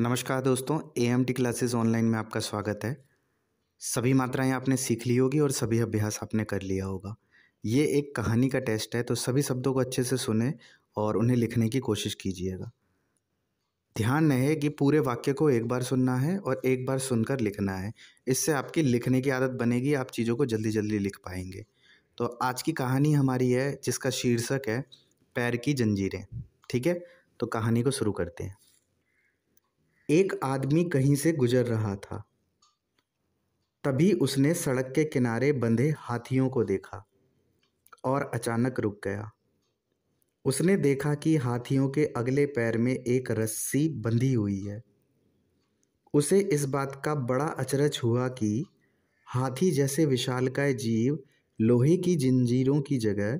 नमस्कार दोस्तों A M T classes online में आपका स्वागत है सभी मात्राएं आपने सीख ली होगी और सभी अभ्यास आपने कर लिया होगा ये एक कहानी का टेस्ट है तो सभी शब्दों को अच्छे से सुने और उन्हें लिखने की कोशिश कीजिएगा ध्यान रहे कि पूरे वाक्य को एक बार सुनना है और एक बार सुनकर लिखना है इससे आपकी लिखने की आदत बनेगी आप चीज़ों को जल्दी जल्दी लिख पाएंगे तो आज की कहानी हमारी है जिसका शीर्षक है पैर की जंजीरें ठीक है तो कहानी को शुरू करते हैं एक आदमी कहीं से गुजर रहा था तभी उसने सड़क के किनारे बंधे हाथियों को देखा और अचानक रुक गया उसने देखा कि हाथियों के अगले पैर में एक रस्सी बंधी हुई है उसे इस बात का बड़ा अचरज हुआ कि हाथी जैसे विशालकाय जीव लोहे की जंजीरों की जगह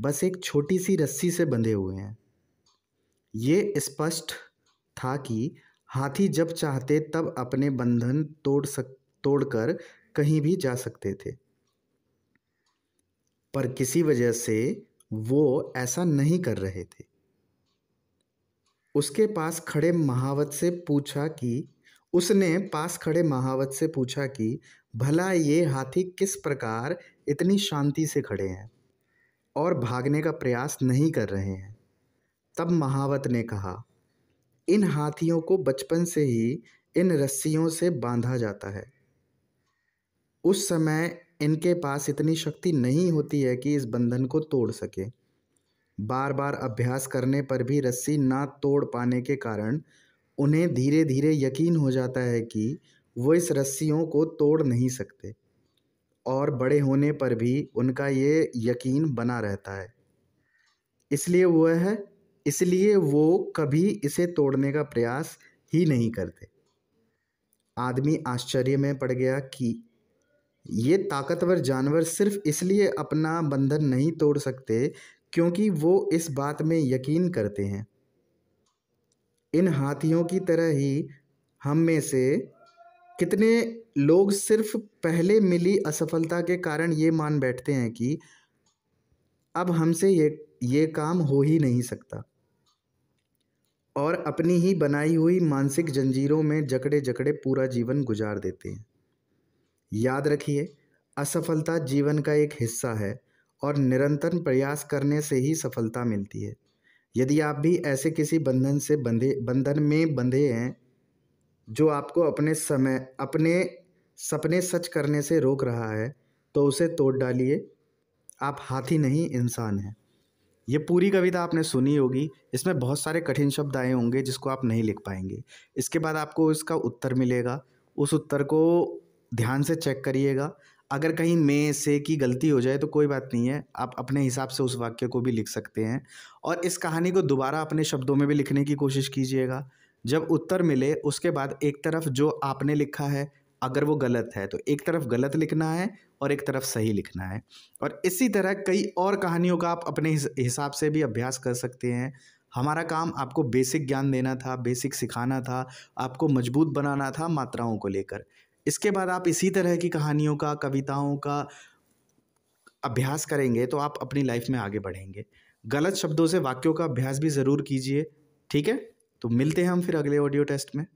बस एक छोटी सी रस्सी से बंधे हुए हैं ये स्पष्ट था कि हाथी जब चाहते तब अपने बंधन तोड़ सक तोड़कर कहीं भी जा सकते थे पर किसी वजह से वो ऐसा नहीं कर रहे थे उसके पास खड़े महावत से पूछा कि उसने पास खड़े महावत से पूछा कि भला ये हाथी किस प्रकार इतनी शांति से खड़े हैं और भागने का प्रयास नहीं कर रहे हैं तब महावत ने कहा इन हाथियों को बचपन से ही इन रस्सियों से बांधा जाता है उस समय इनके पास इतनी शक्ति नहीं होती है कि इस बंधन को तोड़ सके बार बार अभ्यास करने पर भी रस्सी ना तोड़ पाने के कारण उन्हें धीरे धीरे यकीन हो जाता है कि वो इस रस्सियों को तोड़ नहीं सकते और बड़े होने पर भी उनका ये यकीन बना रहता है इसलिए वह है इसलिए वो कभी इसे तोड़ने का प्रयास ही नहीं करते आदमी आश्चर्य में पड़ गया कि ये ताकतवर जानवर सिर्फ इसलिए अपना बंधन नहीं तोड़ सकते क्योंकि वो इस बात में यकीन करते हैं इन हाथियों की तरह ही हम में से कितने लोग सिर्फ पहले मिली असफलता के कारण ये मान बैठते हैं कि अब हमसे ये ये काम हो ही नहीं सकता और अपनी ही बनाई हुई मानसिक जंजीरों में जकड़े जकड़े पूरा जीवन गुजार देते हैं याद रखिए असफलता जीवन का एक हिस्सा है और निरंतर प्रयास करने से ही सफलता मिलती है यदि आप भी ऐसे किसी बंधन से बंधे बंधन में बंधे हैं जो आपको अपने समय अपने सपने सच करने से रोक रहा है तो उसे तोड़ डालिए आप हाथी नहीं इंसान हैं ये पूरी कविता आपने सुनी होगी इसमें बहुत सारे कठिन शब्द आए होंगे जिसको आप नहीं लिख पाएंगे इसके बाद आपको इसका उत्तर मिलेगा उस उत्तर को ध्यान से चेक करिएगा अगर कहीं में से की गलती हो जाए तो कोई बात नहीं है आप अपने हिसाब से उस वाक्य को भी लिख सकते हैं और इस कहानी को दोबारा अपने शब्दों में भी लिखने की कोशिश कीजिएगा जब उत्तर मिले उसके बाद एक तरफ जो आपने लिखा है अगर वो गलत है तो एक तरफ गलत लिखना है और एक तरफ सही लिखना है और इसी तरह कई और कहानियों का आप अपने हिसाब से भी अभ्यास कर सकते हैं हमारा काम आपको बेसिक ज्ञान देना था बेसिक सिखाना था आपको मजबूत बनाना था मात्राओं को लेकर इसके बाद आप इसी तरह की कहानियों का कविताओं का अभ्यास करेंगे तो आप अपनी लाइफ में आगे बढ़ेंगे गलत शब्दों से वाक्यों का अभ्यास भी ज़रूर कीजिए ठीक है तो मिलते हैं हम फिर अगले ऑडियो टेस्ट में